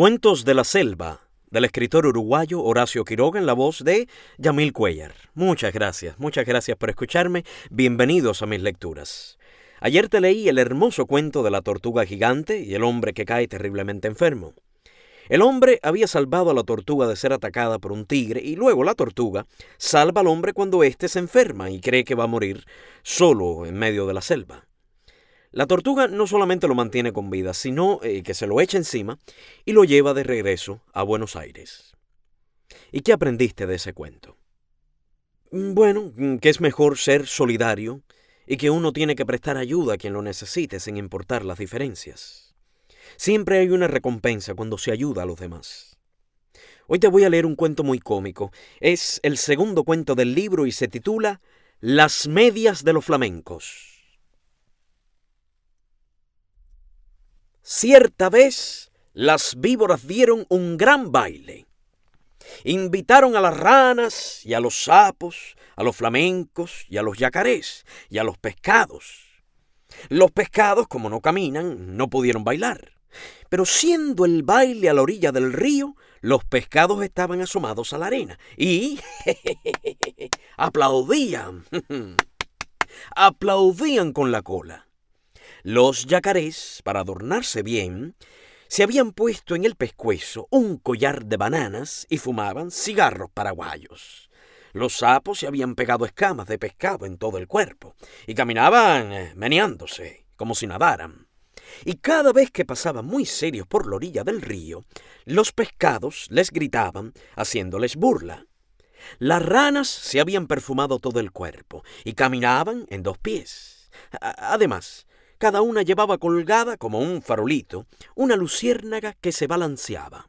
Cuentos de la Selva, del escritor uruguayo Horacio Quiroga, en la voz de Yamil Cuellar. Muchas gracias, muchas gracias por escucharme. Bienvenidos a mis lecturas. Ayer te leí el hermoso cuento de la tortuga gigante y el hombre que cae terriblemente enfermo. El hombre había salvado a la tortuga de ser atacada por un tigre y luego la tortuga salva al hombre cuando éste se enferma y cree que va a morir solo en medio de la selva. La tortuga no solamente lo mantiene con vida, sino eh, que se lo echa encima y lo lleva de regreso a Buenos Aires. ¿Y qué aprendiste de ese cuento? Mm, bueno, mm, que es mejor ser solidario y que uno tiene que prestar ayuda a quien lo necesite sin importar las diferencias. Siempre hay una recompensa cuando se ayuda a los demás. Hoy te voy a leer un cuento muy cómico. Es el segundo cuento del libro y se titula Las medias de los flamencos. Cierta vez las víboras dieron un gran baile. Invitaron a las ranas y a los sapos, a los flamencos y a los yacarés y a los pescados. Los pescados, como no caminan, no pudieron bailar. Pero siendo el baile a la orilla del río, los pescados estaban asomados a la arena y aplaudían. aplaudían con la cola. Los yacarés, para adornarse bien, se habían puesto en el pescuezo un collar de bananas y fumaban cigarros paraguayos. Los sapos se habían pegado escamas de pescado en todo el cuerpo y caminaban eh, meneándose, como si nadaran. Y cada vez que pasaban muy serios por la orilla del río, los pescados les gritaban, haciéndoles burla. Las ranas se habían perfumado todo el cuerpo y caminaban en dos pies. Además, cada una llevaba colgada, como un farolito, una luciérnaga que se balanceaba.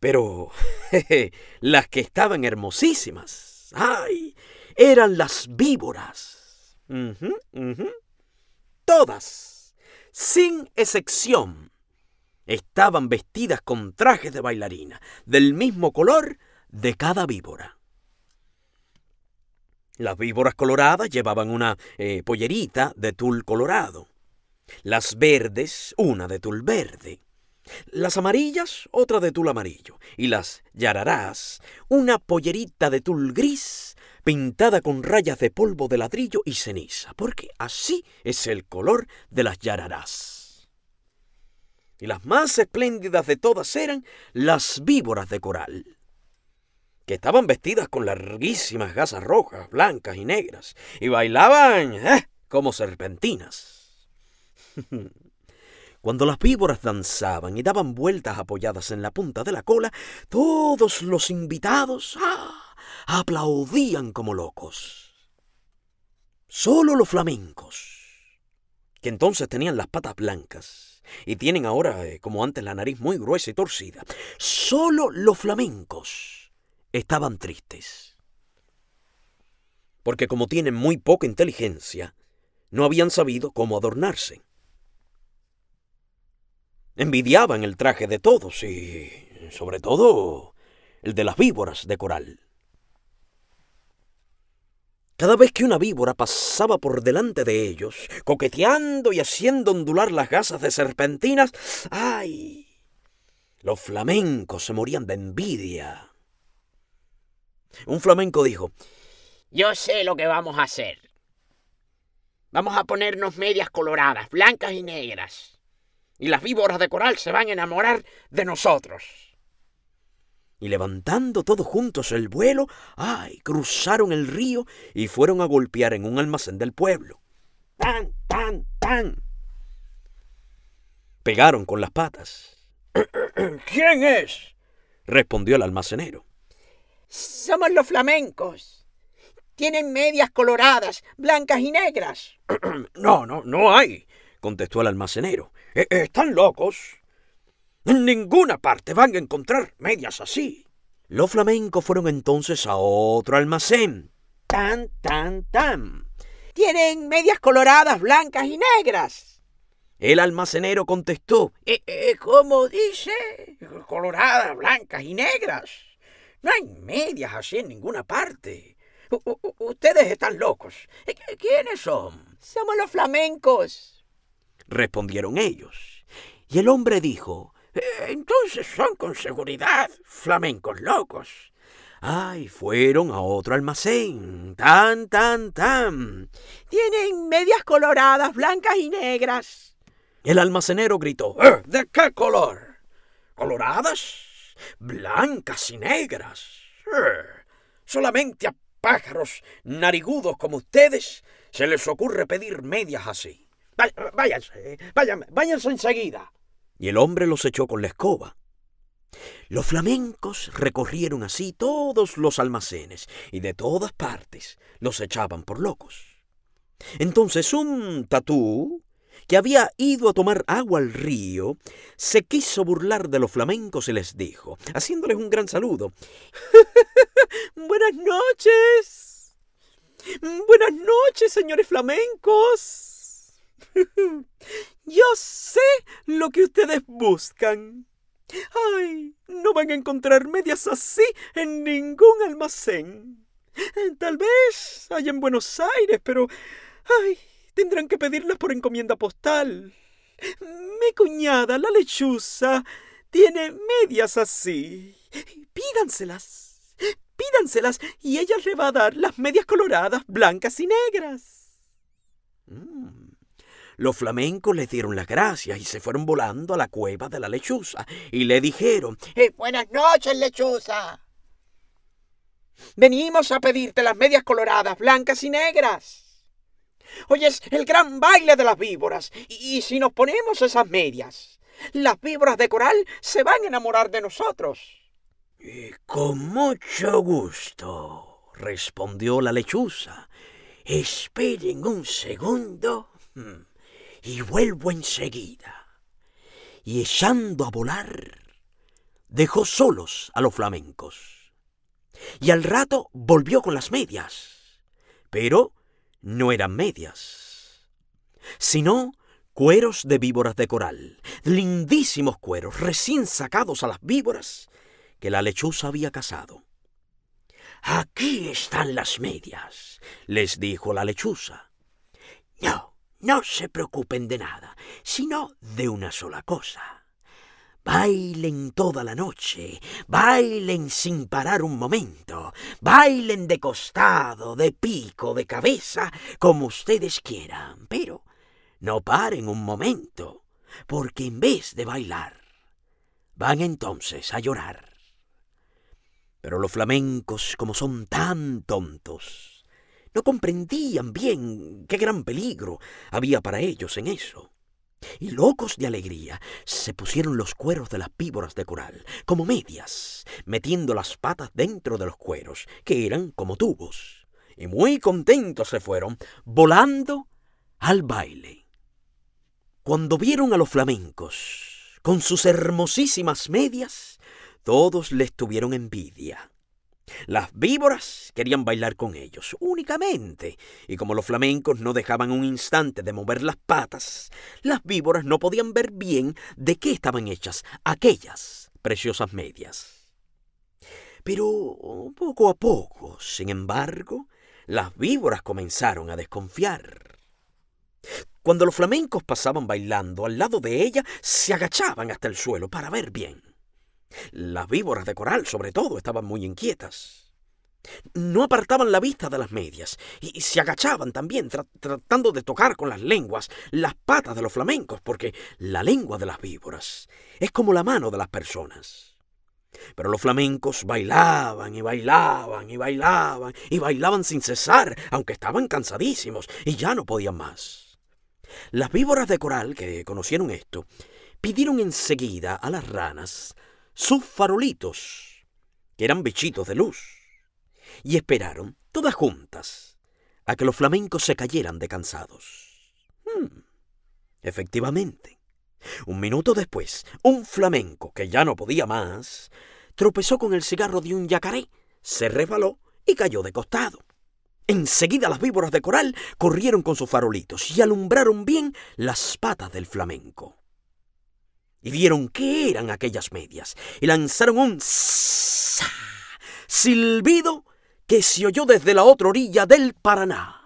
Pero las que estaban hermosísimas, ay, eran las víboras. Todas, sin excepción, estaban vestidas con trajes de bailarina, del mismo color de cada víbora. Las víboras coloradas llevaban una eh, pollerita de tul colorado. Las verdes, una de tul verde. Las amarillas, otra de tul amarillo. Y las yararás, una pollerita de tul gris pintada con rayas de polvo de ladrillo y ceniza, porque así es el color de las yararás. Y las más espléndidas de todas eran las víboras de coral, que estaban vestidas con larguísimas gasas rojas, blancas y negras, y bailaban ¿eh? como serpentinas. Cuando las víboras danzaban y daban vueltas apoyadas en la punta de la cola, todos los invitados ah, aplaudían como locos. Solo los flamencos, que entonces tenían las patas blancas y tienen ahora, eh, como antes, la nariz muy gruesa y torcida, solo los flamencos estaban tristes. Porque como tienen muy poca inteligencia, no habían sabido cómo adornarse. Envidiaban el traje de todos y, sobre todo, el de las víboras de coral. Cada vez que una víbora pasaba por delante de ellos, coqueteando y haciendo ondular las gasas de serpentinas, ¡ay! Los flamencos se morían de envidia. Un flamenco dijo, Yo sé lo que vamos a hacer. Vamos a ponernos medias coloradas, blancas y negras y las víboras de coral se van a enamorar de nosotros. Y levantando todos juntos el vuelo, ¡ay! cruzaron el río y fueron a golpear en un almacén del pueblo. ¡Tan, tan, tan! Pegaron con las patas. ¿Quién es? respondió el almacenero. Somos los flamencos. Tienen medias coloradas, blancas y negras. no, no, no hay contestó el almacenero. E-, están locos. En ninguna parte van a encontrar medias así. Los flamencos fueron entonces a otro almacén. Tan, tan, tan. Tienen medias coloradas, blancas y negras. El almacenero contestó. E-, e-, ¿Cómo dice? Coloradas, blancas y negras. No hay medias así en ninguna parte. ustedes están locos. ¿Quiénes son? Somos los flamencos respondieron ellos. Y el hombre dijo, eh, entonces son con seguridad flamencos locos. Ay, fueron a otro almacén. Tan, tan, tan. Tienen medias coloradas, blancas y negras. El almacenero gritó, eh, ¿de qué color? ¿Coloradas? Blancas y negras. Eh, solamente a pájaros narigudos como ustedes se les ocurre pedir medias así. Váyanse, eh, váyanse, váyanse enseguida. Y el hombre los echó con la escoba. Los flamencos recorrieron así todos los almacenes y de todas partes los echaban por locos. Entonces un tatú, que había ido a tomar agua al río, se quiso burlar de los flamencos y les dijo, haciéndoles un gran saludo, Buenas noches. Buenas noches, señores flamencos. Yo sé lo que ustedes buscan. Ay, no van a encontrar medias así en ningún almacén. Eh, tal vez hay en Buenos Aires, pero... Ay, tendrán que pedirlas por encomienda postal. Mi cuñada, la lechuza, tiene medias así. Pídanselas. Pídanselas y ella le va a dar las medias coloradas, blancas y negras. Mm. Los flamencos les dieron las gracias y se fueron volando a la cueva de la lechuza y le dijeron, eh, Buenas noches, lechuza. Venimos a pedirte las medias coloradas, blancas y negras. Hoy es el gran baile de las víboras y, si nos ponemos esas medias, las víboras de coral se van a enamorar de nosotros. con mucho gusto, respondió la lechuza. Esperen un segundo y vuelvo enseguida. Y echando a volar, dejó solos a los flamencos. Y al rato volvió con las medias, pero no eran medias, sino cueros de víboras de coral, lindísimos cueros recién sacados a las víboras que la lechuza había cazado. Aquí están las medias, les dijo la lechuza. No, no se preocupen de nada, sino de una sola cosa. Bailen toda la noche, bailen sin parar un momento, bailen de costado, de pico, de cabeza, como ustedes quieran, pero no paren un momento, porque en vez de bailar, van entonces a llorar. Pero los flamencos, como son tan tontos, no comprendían bien qué gran peligro había para ellos en eso. Y locos de alegría, se pusieron los cueros de las víboras de coral, como medias, metiendo las patas dentro de los cueros, que eran como tubos. Y muy contentos se fueron, volando al baile. Cuando vieron a los flamencos, con sus hermosísimas medias, todos les tuvieron envidia. Las víboras querían bailar con ellos únicamente, y como los flamencos no dejaban un instante de mover las patas, las víboras no podían ver bien de qué estaban hechas aquellas preciosas medias. Pero poco a poco, sin embargo, las víboras comenzaron a desconfiar. Cuando los flamencos pasaban bailando al lado de ella, se agachaban hasta el suelo para ver bien. Las víboras de coral, sobre todo, estaban muy inquietas. No apartaban la vista de las medias y se agachaban también tratando de tocar con las lenguas las patas de los flamencos, porque la lengua de las víboras es como la mano de las personas. Pero los flamencos bailaban y bailaban y bailaban y bailaban sin cesar, aunque estaban cansadísimos y ya no podían más. Las víboras de coral, que conocieron esto, pidieron enseguida a las ranas sus farolitos, que eran bichitos de luz, y esperaron, todas juntas, a que los flamencos se cayeran de cansados. Hmm, efectivamente, un minuto después, un flamenco, que ya no podía más, tropezó con el cigarro de un yacaré, se resbaló y cayó de costado. Enseguida las víboras de coral corrieron con sus farolitos y alumbraron bien las patas del flamenco y vieron qué eran aquellas medias y lanzaron un silbido que se oyó desde la otra orilla del Paraná.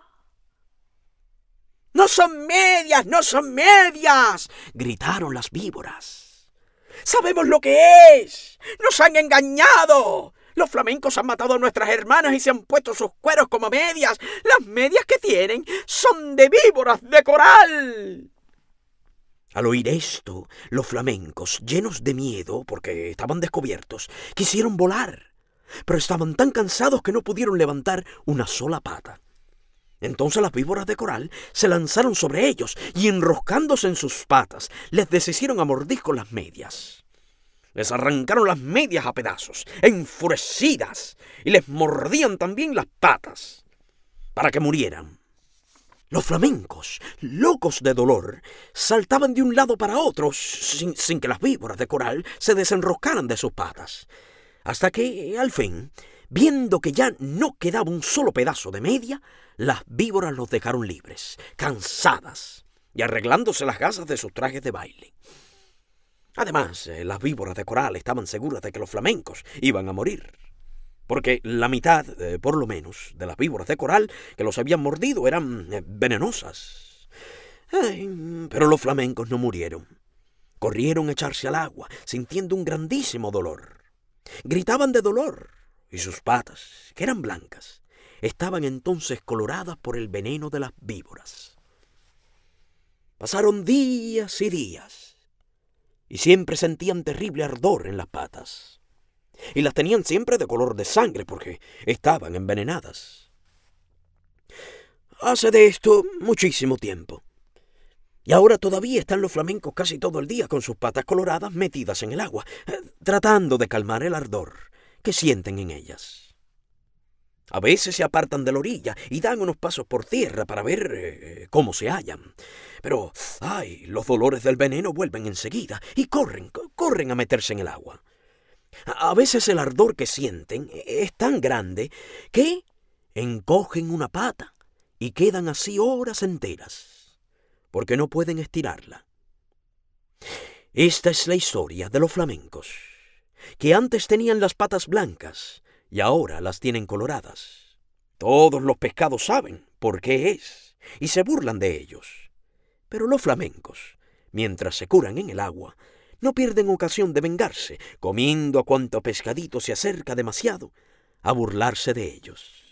No son medias, no son medias, gritaron las víboras. Sabemos lo que es. Nos han engañado. Los flamencos han matado a nuestras hermanas y se han puesto sus cueros como medias. Las medias que tienen son de víboras de coral. Al oír esto, los flamencos, llenos de miedo porque estaban descubiertos, quisieron volar, pero estaban tan cansados que no pudieron levantar una sola pata. Entonces las víboras de coral se lanzaron sobre ellos y enroscándose en sus patas, les deshicieron a con las medias. Les arrancaron las medias a pedazos, enfurecidas, y les mordían también las patas, para que murieran. Los flamencos, locos de dolor, saltaban de un lado para otro sin, que las víboras de coral se desenroscaran de sus patas. Hasta que, al fin, viendo que ya no quedaba un solo pedazo de media, las víboras los dejaron libres, cansadas, y arreglándose las gasas de sus trajes de baile. Además, eh, las víboras de coral estaban seguras de que los flamencos iban a morir porque la mitad, eh, por lo menos, de las víboras de coral que los habían mordido eran eh, venenosas. pero los flamencos no murieron. Corrieron a echarse al agua, sintiendo un grandísimo dolor. Gritaban de dolor, y sus patas, que eran blancas, estaban entonces coloradas por el veneno de las víboras. Pasaron días y días, y siempre sentían terrible ardor en las patas y las tenían siempre de color de sangre porque estaban envenenadas. Hace de esto muchísimo tiempo. Y ahora todavía están los flamencos casi todo el día con sus patas coloradas metidas en el agua, tratando de calmar el ardor que sienten en ellas. A veces se apartan de la orilla y dan unos pasos por tierra para ver eh, cómo se hallan. Pero, ay, los dolores del veneno vuelven enseguida y corren, corren a meterse en el agua. A veces el ardor que sienten es tan grande que encogen una pata y quedan así horas enteras, porque no pueden estirarla. Esta es la historia de los flamencos, que antes tenían las patas blancas y ahora las tienen coloradas. Todos los pescados saben por qué es y se burlan de ellos. Pero los flamencos, mientras se curan en el agua, no pierden ocasión de vengarse, comiendo a cuanto pescadito se acerca demasiado a burlarse de ellos.